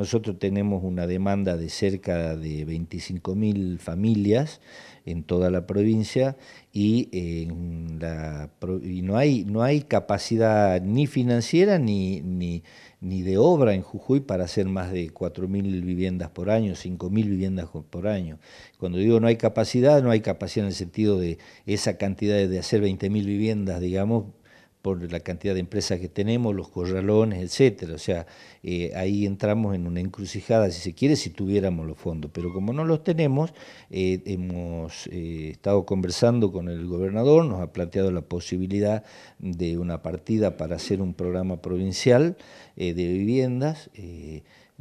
Nosotros tenemos una demanda de cerca de 25.000 familias en toda la provincia eh, y, no, hay, no hay capacidad ni financiera ni, ni, ni de obra en Jujuy para hacer más de 4.000 viviendas por año, 5.000 viviendas por año. Cuando digo no hay capacidad, no hay capacidad en el sentido de esa cantidad de hacer 20.000 viviendas, digamos, por la cantidad de empresas que tenemos, los corralones, etcétera. O sea, eh, ahí entramos en una encrucijada, si se quiere, si tuviéramos los fondos. Pero como no los tenemos, eh, hemos eh, estado conversando con el gobernador, nos ha planteado la posibilidad de una partida para hacer un programa provincial de viviendas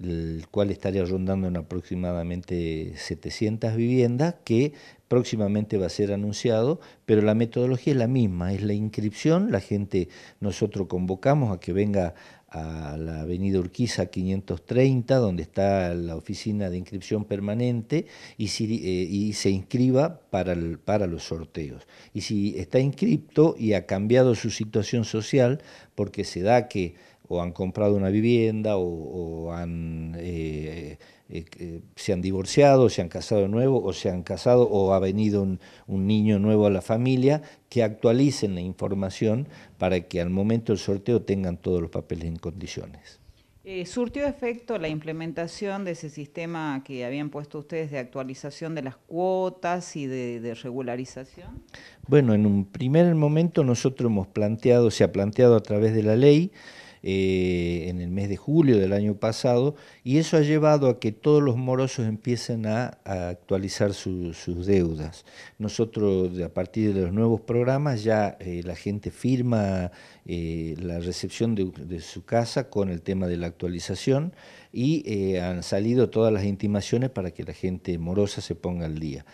el cual estaría rondando en aproximadamente 700 viviendas, que próximamente va a ser anunciado, pero la metodología es la misma, es la inscripción, la gente, nosotros convocamos a que venga a la avenida Urquiza 530, donde está la oficina de inscripción permanente, y, si, eh, se inscriba para, para los sorteos. Y si está inscripto y ha cambiado su situación social, porque se da que o han comprado una vivienda o, eh, eh, eh, se han divorciado, se han casado de nuevo o se han casado o ha venido un, niño nuevo a la familia, que actualicen la información para que al momento del sorteo tengan todos los papeles en condiciones. ¿Surtió efecto la implementación de ese sistema que habían puesto ustedes de actualización de las cuotas y de, de regularización? Bueno, en un primer momento nosotros hemos planteado, se ha planteado a través de la ley, eh, en el mes de julio del año pasado, y eso ha llevado a que todos los morosos empiecen a, actualizar sus deudas. Nosotros, a partir de los nuevos programas, ya eh, la gente firma eh, la recepción de, su casa con el tema de la actualización y han salido todas las intimaciones para que la gente morosa se ponga al día.